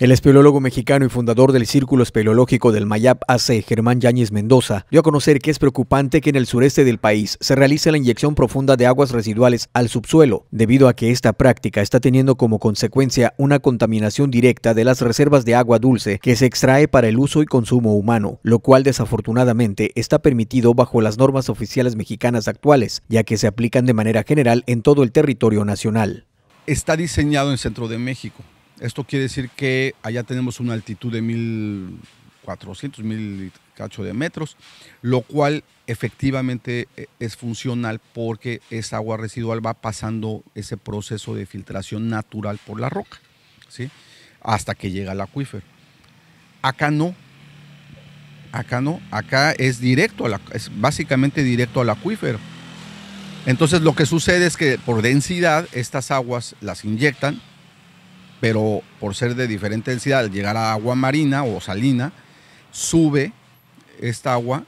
El espeleólogo mexicano y fundador del Círculo Espeleológico del Mayap AC, Germán Yáñez Mendoza, dio a conocer que es preocupante que en el sureste del país se realice la inyección profunda de aguas residuales al subsuelo, debido a que esta práctica está teniendo como consecuencia una contaminación directa de las reservas de agua dulce que se extrae para el uso y consumo humano, lo cual desafortunadamente está permitido bajo las normas oficiales mexicanas actuales, ya que se aplican de manera general en todo el territorio nacional. Está diseñado en Centro de México esto quiere decir que allá tenemos una altitud de 1400, 1000 cacho de metros, lo cual efectivamente eh, es funcional porque esa agua residual va pasando ese proceso de filtración natural por la roca, ¿sí? Hasta que llega al acuífero. Acá no. Acá no, acá es directo, a la, es básicamente directo al acuífero. Entonces lo que sucede es que por densidad estas aguas las inyectan, pero por ser de diferente densidad, al llegar a agua marina o salina, sube esta agua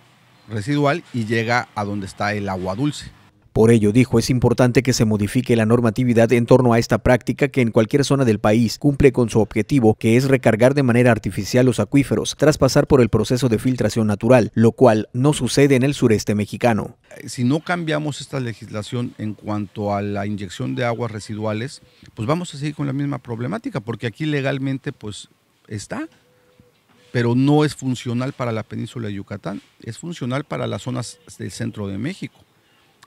residual y llega a donde está el agua dulce. Por ello, dijo, es importante que se modifique la normatividad en torno a esta práctica que en cualquier zona del país cumple con su objetivo, que es recargar de manera artificial los acuíferos tras pasar por el proceso de filtración natural, lo cual no sucede en el sureste mexicano. Eh, si no cambiamos esta legislación en cuanto a la inyección de aguas residuales, pues vamos a seguir con la misma problemática, porque aquí legalmente pues está, pero no es funcional para la península de Yucatán, es funcional para las zonas del centro de México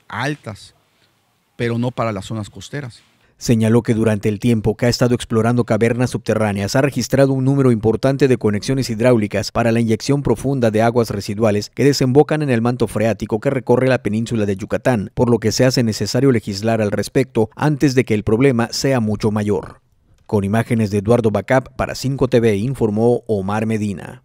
altas, pero no para las zonas costeras. Señaló que durante el tiempo que ha estado explorando cavernas subterráneas ha registrado un número importante de conexiones hidráulicas para la inyección profunda de aguas residuales que desembocan en el manto freático que recorre la península de Yucatán, por lo que se hace necesario legislar al respecto antes de que el problema sea mucho mayor. Con imágenes de Eduardo Bacap para 5TV informó Omar Medina.